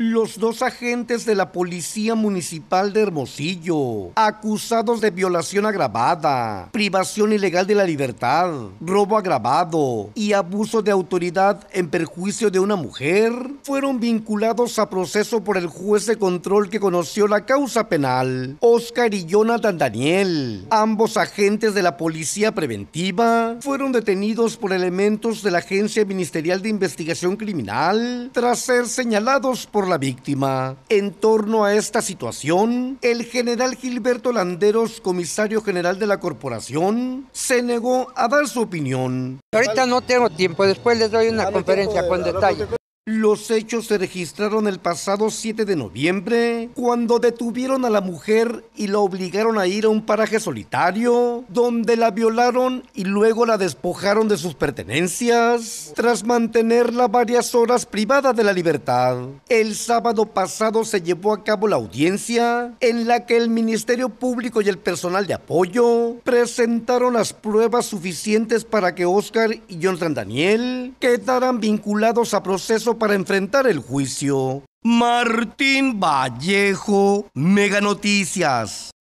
Los dos agentes de la Policía Municipal de Hermosillo, acusados de violación agravada, privación ilegal de la libertad, robo agravado y abuso de autoridad en perjuicio de una mujer, fueron vinculados a proceso por el juez de control que conoció la causa penal, Oscar y Jonathan Daniel. Ambos agentes de la Policía Preventiva fueron detenidos por elementos de la Agencia Ministerial de Investigación Criminal tras ser señalados por la víctima. En torno a esta situación, el general Gilberto Landeros, comisario general de la corporación, se negó a dar su opinión. Ahorita no tengo tiempo, después les doy una conferencia con detalle. Los hechos se registraron el pasado 7 de noviembre, cuando detuvieron a la mujer y la obligaron a ir a un paraje solitario, donde la violaron y luego la despojaron de sus pertenencias, tras mantenerla varias horas privada de la libertad. El sábado pasado se llevó a cabo la audiencia, en la que el Ministerio Público y el personal de apoyo presentaron las pruebas suficientes para que Oscar y Jonathan Daniel quedaran vinculados a proceso para enfrentar el juicio. Martín Vallejo, Mega Noticias.